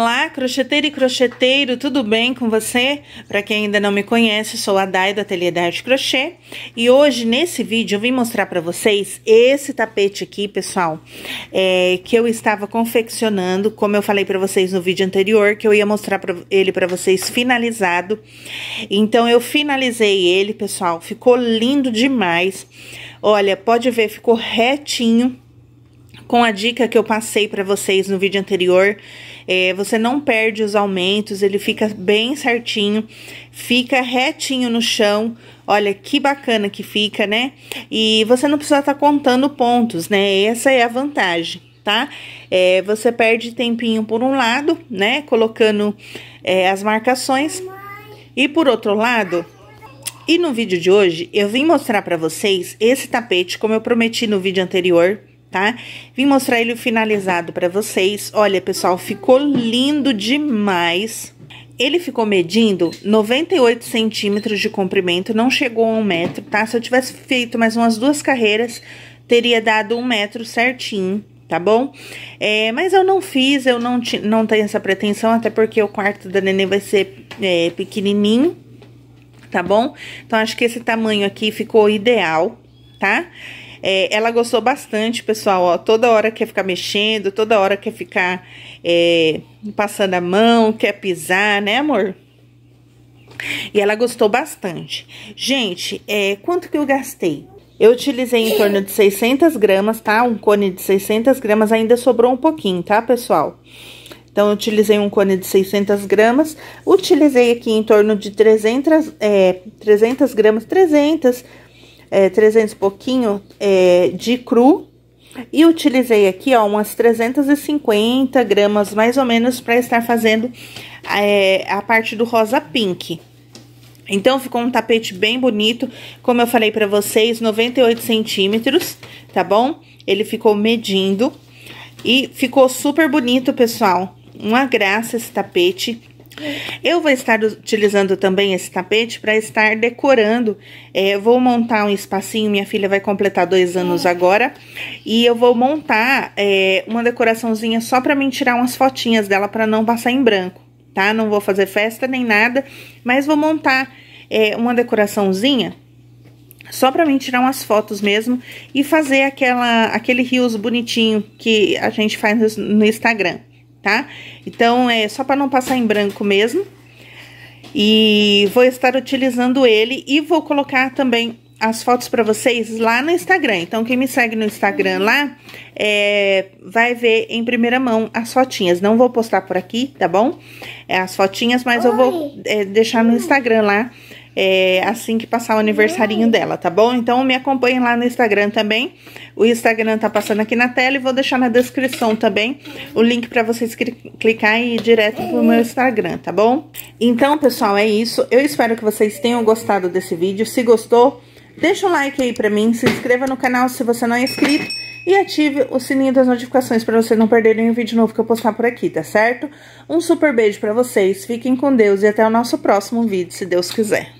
Olá, crocheteiro e crocheteiro, tudo bem com você? Para quem ainda não me conhece, sou a Dai do Ateliê da Arte Crochê e hoje nesse vídeo eu vim mostrar para vocês esse tapete aqui, pessoal, é, que eu estava confeccionando, como eu falei para vocês no vídeo anterior, que eu ia mostrar pra, ele para vocês finalizado. Então eu finalizei ele, pessoal, ficou lindo demais. Olha, pode ver, ficou retinho com a dica que eu passei para vocês no vídeo anterior, é, você não perde os aumentos, ele fica bem certinho, fica retinho no chão. Olha que bacana que fica, né? E você não precisa estar tá contando pontos, né? Essa é a vantagem tá? É, você perde tempinho por um lado, né? Colocando é, as marcações. E por outro lado, e no vídeo de hoje, eu vim mostrar para vocês esse tapete, como eu prometi no vídeo anterior tá? Vim mostrar ele finalizado para vocês. Olha, pessoal, ficou lindo demais. Ele ficou medindo 98 centímetros de comprimento, não chegou a um metro, tá? Se eu tivesse feito mais umas duas carreiras, teria dado um metro certinho, tá bom? É, mas eu não fiz, eu não, não tenho essa pretensão, até porque o quarto da neném vai ser é, pequenininho, tá bom? Então, acho que esse tamanho aqui ficou ideal, tá? Tá? É, ela gostou bastante, pessoal. Ó, toda hora quer ficar mexendo, toda hora quer ficar é, passando a mão, quer pisar, né, amor? E ela gostou bastante. Gente, é, quanto que eu gastei? Eu utilizei em torno de 600 gramas, tá? Um cone de 600 gramas, ainda sobrou um pouquinho, tá, pessoal? Então, eu utilizei um cone de 600 gramas, utilizei aqui em torno de 300, é, 300 gramas, 300 é, 300 e pouquinho é, de cru. E utilizei aqui, ó, umas 350 gramas, mais ou menos, para estar fazendo é, a parte do rosa pink. Então, ficou um tapete bem bonito, como eu falei para vocês, 98 centímetros, tá bom? Ele ficou medindo e ficou super bonito, pessoal. Uma graça esse tapete. Eu vou estar utilizando também esse tapete para estar decorando. É, vou montar um espacinho, minha filha vai completar dois anos agora. E eu vou montar é, uma decoraçãozinha só para mim tirar umas fotinhas dela para não passar em branco, tá? Não vou fazer festa nem nada, mas vou montar é, uma decoraçãozinha só para mim tirar umas fotos mesmo e fazer aquela, aquele rios bonitinho que a gente faz no Instagram tá? Então, é só para não passar em branco mesmo. E vou estar utilizando ele e vou colocar também as fotos para vocês lá no Instagram. Então, quem me segue no Instagram lá é, vai ver em primeira mão as fotinhas. Não vou postar por aqui, tá bom? É, as fotinhas, mas Oi. eu vou é, deixar no Instagram lá é, assim que passar o aniversarinho dela, tá bom? Então me acompanhem lá no Instagram também. O Instagram tá passando aqui na tela e vou deixar na descrição também o link para vocês clicar e ir direto pro meu Instagram, tá bom? Então, pessoal, é isso. Eu espero que vocês tenham gostado desse vídeo. Se gostou, deixa um like aí pra mim, se inscreva no canal se você não é inscrito e ative o sininho das notificações para vocês não perderem nenhum vídeo novo que eu postar por aqui, tá certo? Um super beijo para vocês, fiquem com Deus e até o nosso próximo vídeo, se Deus quiser.